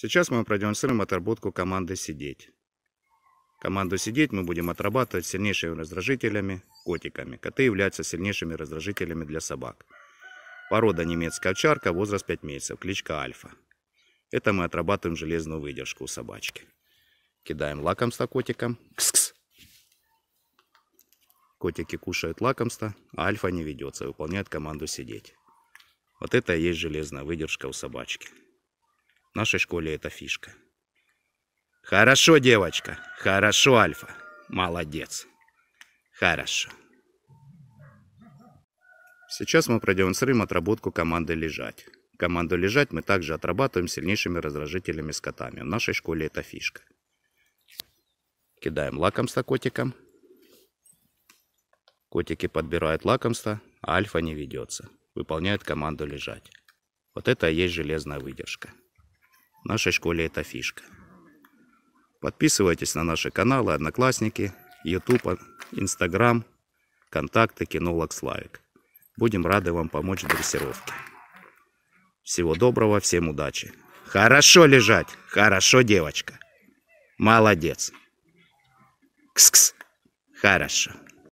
Сейчас мы продемонстрируем отработку команды «Сидеть». Команду «Сидеть» мы будем отрабатывать сильнейшими раздражителями – котиками. Коты являются сильнейшими раздражителями для собак. Порода немецкая овчарка, возраст 5 месяцев, кличка Альфа. Это мы отрабатываем железную выдержку у собачки. Кидаем лакомство котикам. Кс -кс. Котики кушают лакомство, а Альфа не ведется, выполняет команду «Сидеть». Вот это и есть железная выдержка у собачки нашей школе это фишка. Хорошо, девочка. Хорошо, Альфа. Молодец. Хорошо. Сейчас мы продемонстрируем отработку команды «Лежать». Команду «Лежать» мы также отрабатываем сильнейшими раздражителями с котами. В нашей школе это фишка. Кидаем лакомство котикам. Котики подбирают лакомство, а альфа не ведется. Выполняет команду «Лежать». Вот это и есть железная выдержка. В нашей школе это фишка. Подписывайтесь на наши каналы Одноклассники, YouTube, Instagram, контакты Кинолог Славик. Будем рады вам помочь в дрессировке. Всего доброго, всем удачи. Хорошо лежать, хорошо, девочка. Молодец. Кс-кс. Хорошо.